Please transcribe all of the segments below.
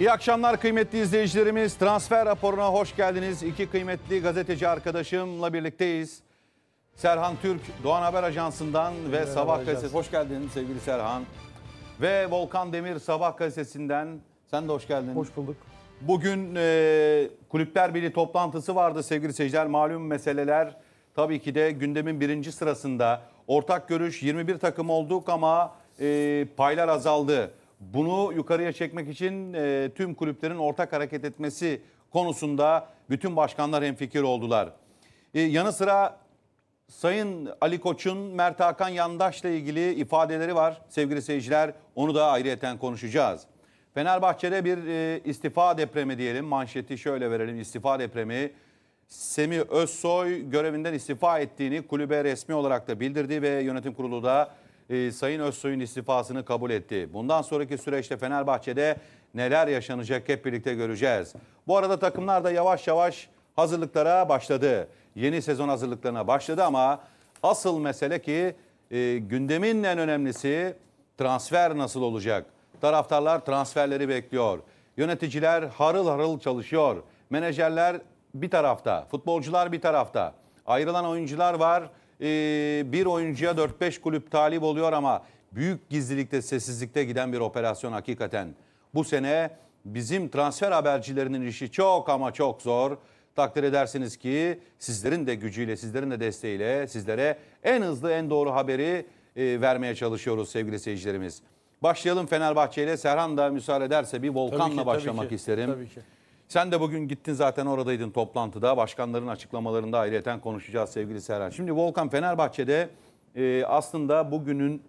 İyi akşamlar kıymetli izleyicilerimiz. Transfer raporuna hoş geldiniz. İki kıymetli gazeteci arkadaşımla birlikteyiz. Serhan Türk, Doğan Haber Ajansı'ndan ve Merhaba Sabah Ajans. Gazetesi. Hoş geldin sevgili Serhan. Ve Volkan Demir Sabah Gazetesi'nden. Sen de hoş geldin. Hoş bulduk. Bugün e, Kulüpler Birliği toplantısı vardı sevgili seyirciler. Malum meseleler tabii ki de gündemin birinci sırasında. Ortak görüş 21 takım olduk ama e, paylar azaldı. Bunu yukarıya çekmek için e, tüm kulüplerin ortak hareket etmesi konusunda bütün başkanlar hemfikir oldular. E, yanı sıra Sayın Ali Koç'un Mert Hakan Yandaş'la ilgili ifadeleri var sevgili seyirciler. Onu da ayrıyeten konuşacağız. Fenerbahçe'de bir e, istifa depremi diyelim. Manşeti şöyle verelim istifa depremi. Semih Özsoy görevinden istifa ettiğini kulübe resmi olarak da bildirdi ve yönetim kurulu da e, Sayın Özsoy'un istifasını kabul etti. Bundan sonraki süreçte Fenerbahçe'de neler yaşanacak hep birlikte göreceğiz. Bu arada takımlar da yavaş yavaş hazırlıklara başladı. Yeni sezon hazırlıklarına başladı ama asıl mesele ki e, gündemin en önemlisi transfer nasıl olacak? Taraftarlar transferleri bekliyor. Yöneticiler harıl harıl çalışıyor. Menajerler bir tarafta, futbolcular bir tarafta. Ayrılan oyuncular var e, bir oyuncuya 4-5 kulüp talip oluyor ama büyük gizlilikte, sessizlikte giden bir operasyon hakikaten. Bu sene bizim transfer habercilerinin işi çok ama çok zor. Takdir edersiniz ki sizlerin de gücüyle, sizlerin de desteğiyle sizlere en hızlı, en doğru haberi e, vermeye çalışıyoruz sevgili seyircilerimiz. Başlayalım Fenerbahçe ile. Serhan da müsaade ederse bir Volkan'la tabii ki, başlamak ki, isterim. Tabii ki. Sen de bugün gittin zaten oradaydın toplantıda. Başkanların açıklamalarında ayrıyeten konuşacağız sevgili Serhan. Şimdi Volkan Fenerbahçe'de e, aslında bugünün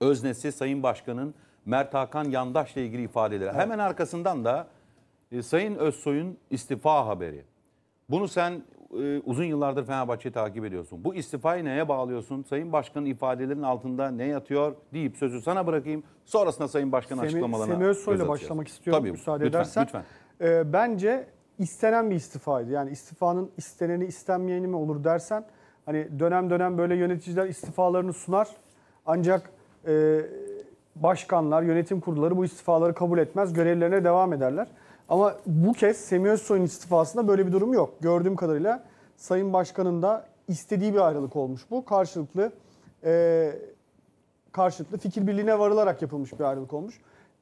öznesi Sayın Başkan'ın Mert Hakan Yandaş'la ilgili ifadeleri. Evet. Hemen arkasından da e, Sayın Özsoy'un istifa haberi. Bunu sen e, uzun yıllardır Fenerbahçe'yi takip ediyorsun. Bu istifayı neye bağlıyorsun? Sayın Başkan'ın ifadelerinin altında ne yatıyor deyip sözü sana bırakayım. Sonrasında Sayın Başkan'ın Semi, açıklamalarına Semih Özsoy'la başlamak istiyorum Tabii, müsaade lütfen, edersen. Lütfen e, bence istenen bir istifaydı. Yani istifanın isteneni istenmeyeni mi olur dersen hani dönem dönem böyle yöneticiler istifalarını sunar. Ancak e, başkanlar, yönetim kurulları bu istifaları kabul etmez. Görevlerine devam ederler. Ama bu kez Semih Özsoy'un istifasında böyle bir durum yok. Gördüğüm kadarıyla Sayın Başkan'ın da istediği bir ayrılık olmuş bu. Karşılıklı e, karşılıklı fikir birliğine varılarak yapılmış bir ayrılık olmuş.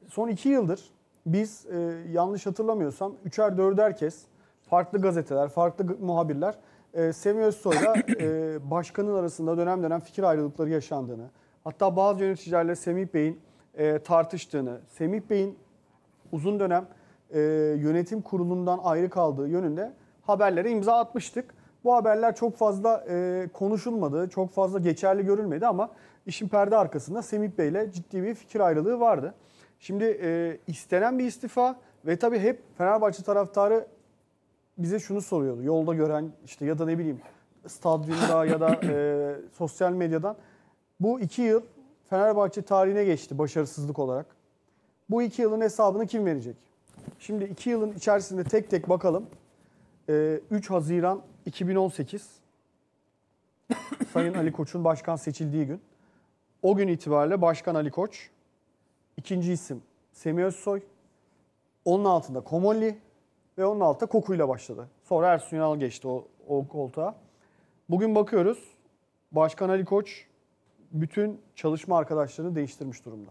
Son iki yıldır biz e, yanlış hatırlamıyorsam üçer dörder kez farklı gazeteler, farklı muhabirler e, Semih Özsoy'la e, başkanın arasında dönem dönem fikir ayrılıkları yaşandığını, hatta bazı yöneticilerle Semih Bey'in e, tartıştığını, Semih Bey'in uzun dönem e, yönetim kurulundan ayrı kaldığı yönünde haberlere imza atmıştık. Bu haberler çok fazla e, konuşulmadı, çok fazla geçerli görülmedi ama işin perde arkasında Semih Bey'le ciddi bir fikir ayrılığı vardı. Şimdi e, istenen bir istifa ve tabii hep Fenerbahçe taraftarı bize şunu soruyordu. Yolda gören işte ya da ne bileyim stadyumda ya da e, sosyal medyadan. Bu iki yıl Fenerbahçe tarihine geçti başarısızlık olarak. Bu iki yılın hesabını kim verecek? Şimdi iki yılın içerisinde tek tek bakalım. E, 3 Haziran 2018 Sayın Ali Koç'un başkan seçildiği gün. O gün itibariyle Başkan Ali Koç İkinci isim Semih Özsoy. Onun altında Komolli ve onun altında Koku'yla başladı. Sonra Ersun Yanal geçti o, o koltuğa. Bugün bakıyoruz Başkan Ali Koç bütün çalışma arkadaşlarını değiştirmiş durumda.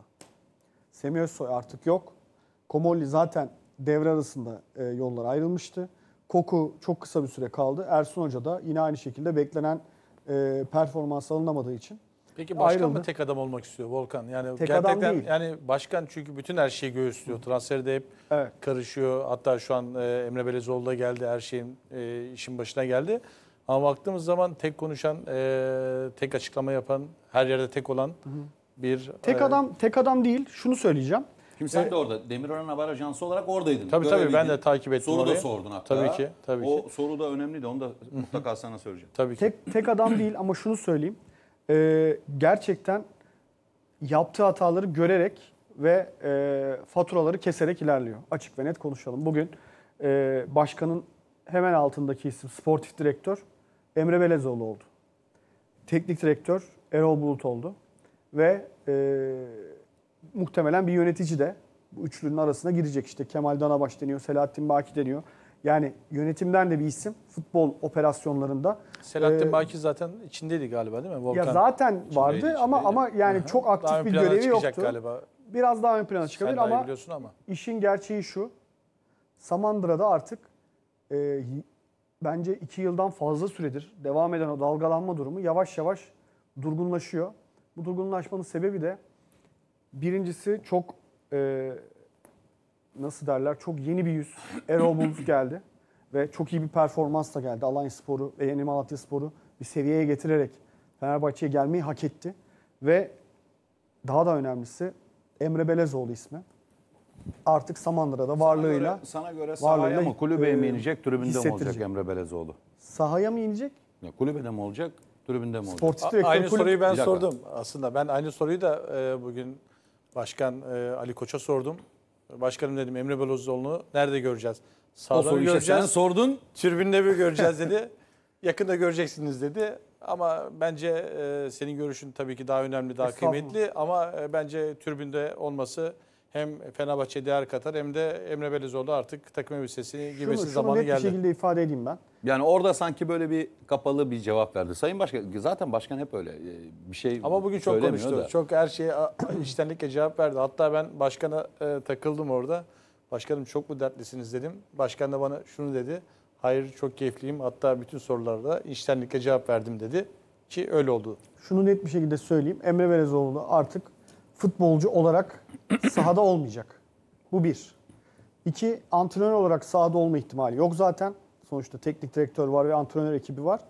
Semih Özsoy artık yok. Komolli zaten devre arasında e, yollar ayrılmıştı. Koku çok kısa bir süre kaldı. Ersun Hoca da yine aynı şekilde beklenen e, performans alınamadığı için Peki başkan ayrıldı. mı tek adam olmak istiyor Volkan? Yani tek gerçekten adam değil. yani başkan çünkü bütün her şeyi göğüslüyor. Transferde hep evet. karışıyor. Hatta şu an e, Emre Belezoğlu da geldi. Her şeyin e, işin başına geldi. Ama baktığımız zaman tek konuşan, e, tek açıklama yapan, her yerde tek olan hı hı. bir Tek e, adam tek adam değil. Şunu söyleyeceğim. Şimdi sen ee, de orada Demirören Haber Ajansı olarak oradaydın. Tabii tabii ben de takip ettim Soru orayı. da sordun hatta. Tabii ki. Tabii o ki. soru da önemliydi. Onu da mutlaka sana söyleyeceğim. Tabii ki. Tek, tek adam değil ama şunu söyleyeyim e, gerçekten yaptığı hataları görerek ve e, faturaları keserek ilerliyor. Açık ve net konuşalım. Bugün e, başkanın hemen altındaki isim sportif direktör Emre Belezoğlu oldu. Teknik direktör Erol Bulut oldu. Ve e, muhtemelen bir yönetici de bu üçlünün arasına girecek. işte Kemal Danabaş deniyor, Selahattin Baki deniyor. Yani yönetimden de bir isim futbol operasyonlarında. Selahattin ee, Baki zaten içindeydi galiba değil mi? Volkan ya zaten içindeydi, vardı içindeydi. ama ama yani Hı-hı. çok aktif daha bir görevi yoktu. Galiba. Biraz daha ön plana çıkabilir ama, ama işin gerçeği şu. Samandıra'da artık e, bence iki yıldan fazla süredir devam eden o dalgalanma durumu yavaş yavaş durgunlaşıyor. Bu durgunlaşmanın sebebi de birincisi çok e, nasıl derler çok yeni bir yüz Erol Bulut geldi. Ve çok iyi bir performans da geldi. Alanya Sporu ve Yeni Malatya Sporu bir seviyeye getirerek Fenerbahçe'ye gelmeyi hak etti. Ve daha da önemlisi Emre Belezoğlu ismi. Artık Samandıra'da varlığıyla... Sana göre, sana göre sahaya mı kulübeye e, mi inecek, tribünde mi olacak Emre Belezoğlu? Sahaya mı inecek? Ya, kulübede mi olacak, tribünde mi olacak? direktör, aynı kulüp... soruyu ben sordum aslında. Ben aynı soruyu da e, bugün Başkan e, Ali Koç'a sordum. Başkanım dedim Emre Belozdoğlu'nu nerede göreceğiz? Sağda mı göreceğiz? sordun. Tribünde mi göreceğiz dedi. Yakında göreceksiniz dedi. Ama bence e, senin görüşün tabii ki daha önemli, daha kıymetli. Ama e, bence türbünde olması hem Fenerbahçe değer katar hem de Emre Belezoğlu artık takım elbisesi gibi şunu, zamanı geldi. Şunu net bir şekilde ifade edeyim ben. Yani orada sanki böyle bir kapalı bir cevap verdi. Sayın Başkan zaten başkan hep öyle e, bir şey Ama bugün çok konuştu. Da. Çok her şeye içtenlikle cevap verdi. Hatta ben başkana e, takıldım orada. Başkanım çok mu dertlisiniz dedim. Başkan da bana şunu dedi. Hayır çok keyifliyim. Hatta bütün sorularda içtenlikle cevap verdim dedi. Ki öyle oldu. Şunu net bir şekilde söyleyeyim. Emre Belezoğlu artık futbolcu olarak sahada olmayacak. Bu bir. İki, antrenör olarak sahada olma ihtimali yok zaten. Sonuçta teknik direktör var ve antrenör ekibi var.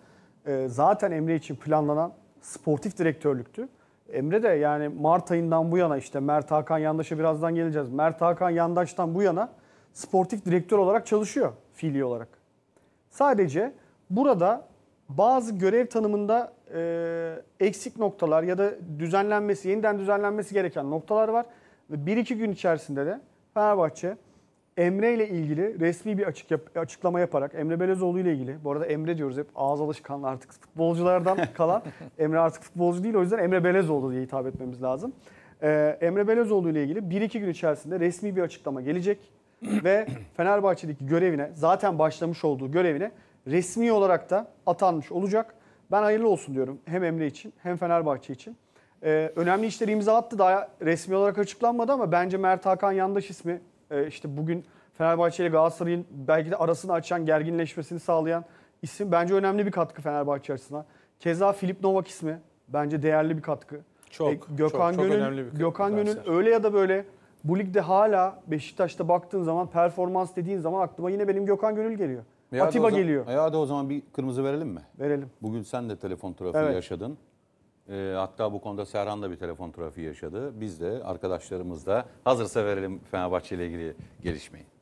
Ee, zaten Emre için planlanan sportif direktörlüktü. Emre de yani Mart ayından bu yana işte Mert Hakan Yandaş'a birazdan geleceğiz. Mert Hakan Yandaş'tan bu yana sportif direktör olarak çalışıyor fiili olarak. Sadece burada bazı görev tanımında e, eksik noktalar ya da düzenlenmesi, yeniden düzenlenmesi gereken noktalar var. Ve bir iki gün içerisinde de Fenerbahçe Emre ile ilgili resmi bir açık yap, açıklama yaparak Emre Belezoğlu ile ilgili bu arada Emre diyoruz hep ağız alışkanlığı artık futbolculardan kalan Emre artık futbolcu değil o yüzden Emre Belezoğlu diye hitap etmemiz lazım. Ee, Emre Belezoğlu ile ilgili bir iki gün içerisinde resmi bir açıklama gelecek ve Fenerbahçe'deki görevine zaten başlamış olduğu görevine resmi olarak da atanmış olacak. Ben hayırlı olsun diyorum hem Emre için hem Fenerbahçe için. Ee, önemli işleri imza attı daha resmi olarak açıklanmadı ama bence Mert Hakan Yandaş ismi e, işte bugün Fenerbahçe ile Galatasaray'ın belki de arasını açan, gerginleşmesini sağlayan isim bence önemli bir katkı Fenerbahçe açısından. Keza Filip Novak ismi bence değerli bir katkı. Çok, e, Gökhan çok, çok Gönül, önemli bir katkı Gökhan Gönül öyle ya da böyle bu ligde hala Beşiktaş'ta baktığın zaman performans dediğin zaman aklıma yine benim Gökhan Gönül geliyor. Ya Atiba zaman, geliyor. Ya hadi o zaman bir kırmızı verelim mi? Verelim. Bugün sen de telefon trafiği evet. yaşadın. E, hatta bu konuda Serhan da bir telefon trafiği yaşadı. Biz de arkadaşlarımız da hazırsa verelim Fenerbahçe ile ilgili gelişmeyi.